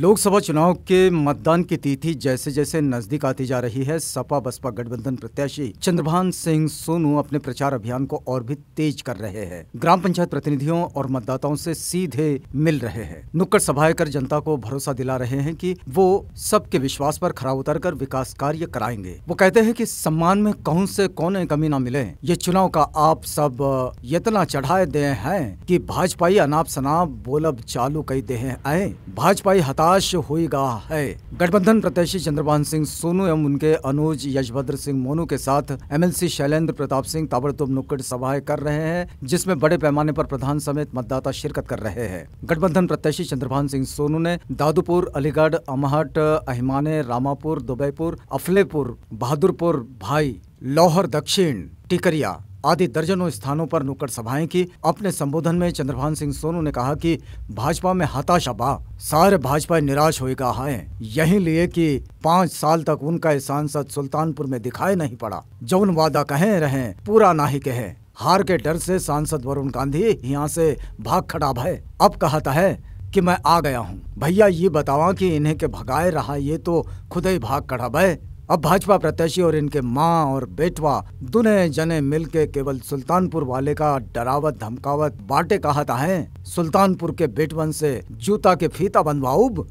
लोकसभा चुनाव के मतदान की तिथि जैसे जैसे नजदीक आती जा रही है सपा बसपा गठबंधन प्रत्याशी चंद्रभान सिंह सोनू अपने प्रचार अभियान को और भी तेज कर रहे हैं ग्राम पंचायत प्रतिनिधियों और मतदाताओं से सीधे मिल रहे हैं नुक्कड़ सभाएं कर जनता को भरोसा दिला रहे हैं कि वो सबके विश्वास पर खरा उतर कर विकास कार्य कराएंगे वो कहते हैं की सम्मान में कौन से कौन कमी न मिले ये चुनाव का आप सब इतना चढ़ाए दे है की भाजपाई अनाप शनाप बोलब चालू कई दे आए भाजपाई हताश निराश हो गया है गठबंधन प्रत्याशी चंद्रभान सिंह सोनू एवं उनके अनुज यशभद्र सिंह मोनू के साथ एमएलसी शैलेंद्र प्रताप सिंह ताबड़तोब नुक्कड़ सभाएं कर रहे हैं जिसमें बड़े पैमाने पर प्रधान समेत मतदाता शिरकत कर रहे हैं गठबंधन प्रत्याशी चंद्रभान सिंह सोनू ने दादूपुर अलीगढ़ अमहट अहिमाने रामापुर दुबईपुर अफलेपुर बहादुरपुर भाई लोहर दक्षिण टिकरिया आदि दर्जनों स्थानों पर नुक्कड़ सभाएं की अपने संबोधन में चंद्रभान सिंह सोनू ने कहा कि भाजपा में हताशा बा सारे भाजपा निराश हो गया है यही लिए कि पाँच साल तक उनका सांसद सुल्तानपुर में दिखाई नहीं पड़ा जौन वादा कहे रहे पूरा ना ही कहे हार के डर से सांसद वरुण गांधी यहाँ से भाग खड़ा भय अब कहता है कि मैं आ गया हूँ भैया ये बतावा कि इन्हें के भगाए रहा ये तो खुद ही भाग खड़ा भय अब भाजपा प्रत्याशी और इनके माँ और बेटवा दुने जने मिलके केवल सुल्तानपुर वाले का डरावत धमकावत बाटे कहाता है सुल्तानपुर के बेटवन से जूता के फीता बनवाऊब